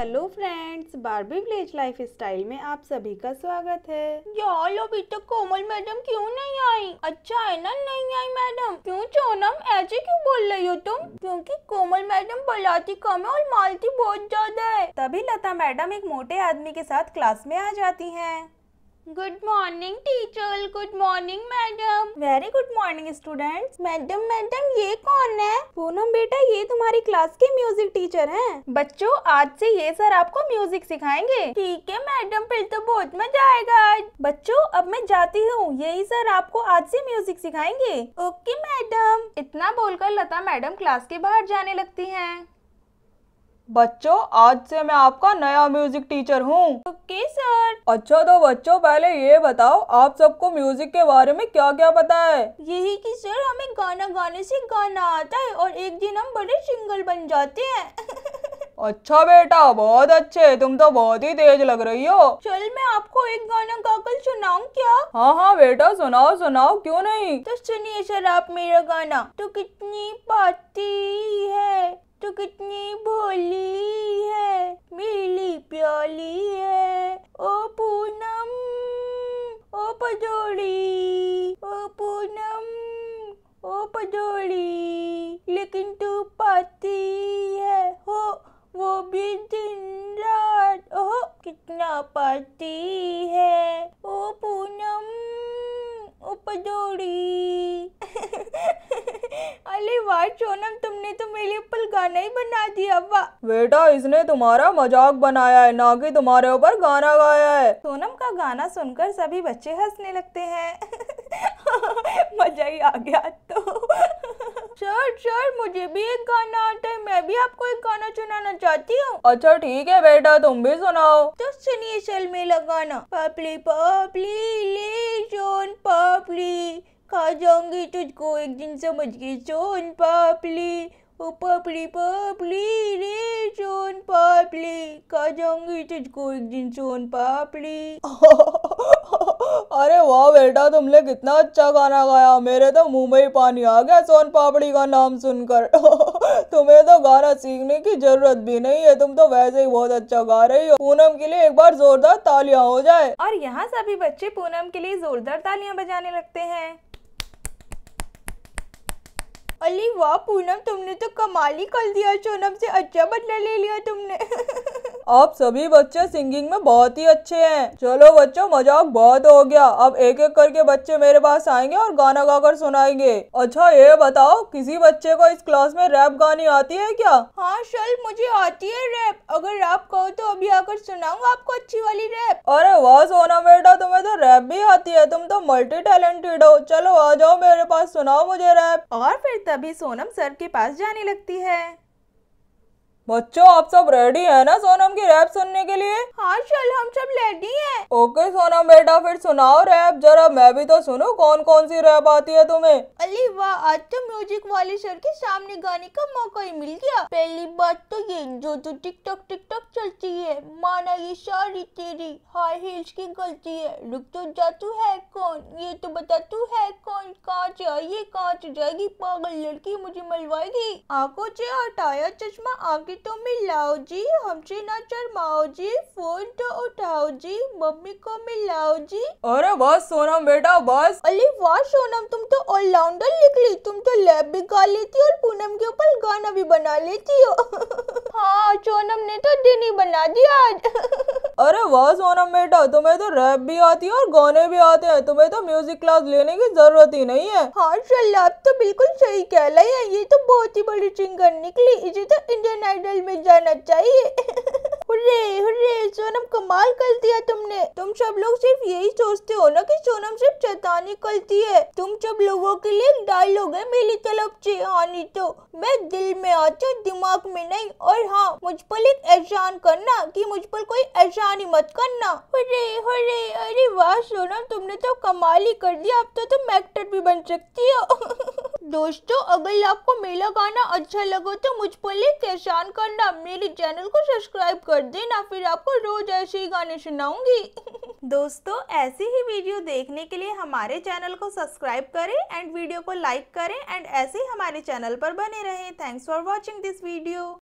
hello friends Barbie village life style में आप सभी का स्वागत है यार अभी तक कोमल मैडम क्यों नहीं आई अच्छा है ना नहीं आई मैडम क्यों सोनम ऐसे क्यों बोल रही हो तुम क्योंकि कोमल मैडम बुलाती कम है और मालती बहुत ज्यादा है तभी लता मैडम एक मोटे आदमी के साथ क्लास में आ जाती हैं good morning teacher good morning madam very good morning students madam madam ये कौन है पूनम बेटा ये तुम्हारी क्लास के म्यूजिक टीचर हैं बच्चों आज से ये सर आपको म्यूजिक सिखाएंगे ठीक है मैडम फिर तो बहुत मजा आएगा आज बच्चों अब मैं जाती हूँ यही सर आपको आज से म्यूजिक सिखाएंगे ओके मैडम इतना बोलकर लता मैडम क्लास के बाहर जाने लगती है बच्चों आज से मैं आपका नया म्यूजिक टीचर हूँ ओके सर अच्छा तो बच्चों पहले ये बताओ आप सबको म्यूजिक के बारे में क्या क्या पता है यही कि सर हमें गाना गाने से गाना आता है और एक दिन हम बड़े सिंगर बन जाते हैं अच्छा बेटा बहुत अच्छे तुम तो बहुत ही तेज लग रही हो चल मैं आपको एक गाना गाकर सुनाऊं क्या हाँ हाँ बेटा सुनाओ सुनाओ क्यों नहीं तो सुनिए सर आप मेरा गाना तो कितनी पाती है तो कितनी भोली है मिली प्योली है ओ पूनम ओ पजोड़ी ओ पूनम ओ पजोड़ी लेकिन तू पाती है हो वो भी दिन रात ओ कितना पाती है ओ पूनम ओ पजोड़ी अरे वाह सोनम तुमने तो मेरे ऊपर गाना ही बना दिया अब्बा बेटा इसने तुम्हारा मजाक बनाया है ना कि तुम्हारे ऊपर गाना गाया है सोनम का गाना सुनकर सभी बच्चे हंसने लगते हैं मजा ही आ गया तो सर सर मुझे भी एक गाना आता है मैं भी आपको एक गाना सुनाना चाहती हूँ अच्छा ठीक है बेटा तुम भी सुनाओ तो सुनिए चल गाना पपली पपली ले जोन पपली खा जाऊंगी तुझको एक दिन समझ के सोन पापली ओ पापड़ी पापली रे सोन पापली खा जाऊंगी तुझको एक दिन सोन पापड़ी अरे वाह बेटा तुमने कितना अच्छा गाना गाया मेरे तो मुंह में ही पानी आ गया सोन पापड़ी का नाम सुनकर तुम्हें तो गाना सीखने की जरूरत भी नहीं है तुम तो वैसे ही बहुत अच्छा गा रही हो पूनम के लिए एक बार जोरदार तालियां हो जाए और यहाँ सभी बच्चे पूनम के लिए जोरदार तालियां बजाने लगते हैं अली वाह पूनम तुमने तो कमाल ही कर दिया सोनम से अच्छा बदला ले लिया तुमने आप सभी बच्चे सिंगिंग में बहुत ही अच्छे हैं चलो बच्चों मजाक बहुत हो गया अब एक एक करके बच्चे मेरे पास आएंगे और गाना गाकर सुनाएंगे अच्छा ये बताओ किसी बच्चे को इस क्लास में रैप गानी आती है क्या हाँ शल मुझे आती है रैप अगर आप कहो तो अभी आकर सुनाऊंगा आपको अच्छी वाली रैप अरे वाह सोना बेटा तुम्हें तो रैप भी आती है तुम तो मल्टी टैलेंटेड हो चलो आ जाओ मेरे पास सुनाओ मुझे रैप और फिर तो तभी सोनम सर के पास जाने लगती है बच्चों आप सब रेडी है ना सोनम की रैप सुनने रेडी है ओके सोना बेटा फिर सुनाओ रैप जरा मैं भी तो सुनू कौन कौन सी रैप आती है तुम्हें अली वाह आज तो म्यूजिक वाले सर के सामने गाने का मौका ही मिल गया पहली बात तो ये जो जो तो टिकटॉक टिकटॉक चलती है माना ये सारी तेरी हाई हील्स की गलती है रुक तो जा तू है कौन ये तो बता तू है कौन कहाँ से कहाँ जाएगी पागल लड़की मुझे मलवाएगी आंखों से हटाया चश्मा आगे तो मिलाओ जी हमसे ना चरमाओ जी फोन तो उठाओ जी मम्मी को मिलाओ जी अरे बस सोनम बेटा बस अली वाह सोनम तुम तो ऑलराउंडर निकली तुम तो लैब भी गा लेती हो और पूनम के ऊपर गाना भी बना लेती हो हाँ सोनम ने तो दिन ही बना दिया आज अरे वाह सोनम बेटा तुम्हें तो रैप भी आती है और गाने भी आते हैं तुम्हें तो म्यूजिक क्लास लेने की जरूरत ही नहीं है हाँ चल आप तो बिल्कुल सही कह रहे हैं ये तो बहुत ही बड़ी सिंगर निकली इसे तो इंडियन आइडल में जाना चाहिए हुर्रे हुर्रे सोनम कमाल कर दिया तुमने तुम सब लोग सिर्फ यही सोचते हो ना कि सोनम सिर्फ चैतानी करती है तुम सब लोगों के लिए डायलॉग है मेरी तलब से हाँ तो मैं दिल में आती हूँ दिमाग में नहीं और हाँ मुझ पर एक एहसान करना कि मुझ पर कोई एहसान ही मत करना हुर्रे हुर्रे अरे वाह सोनम तुमने तो कमाल ही कर दिया अब तो तुम एक्टर भी बन सकती हो दोस्तों अगर आपको मेरा गाना अच्छा लगे तो मुझ पर एक करना मेरे चैनल को सब्सक्राइब कर देना फिर आपको रोज ऐसे ही गाने सुनाऊंगी दोस्तों ऐसी ही वीडियो देखने के लिए हमारे चैनल को सब्सक्राइब करें एंड वीडियो को लाइक करें एंड ऐसे ही हमारे चैनल पर बने रहें thanks for watching this video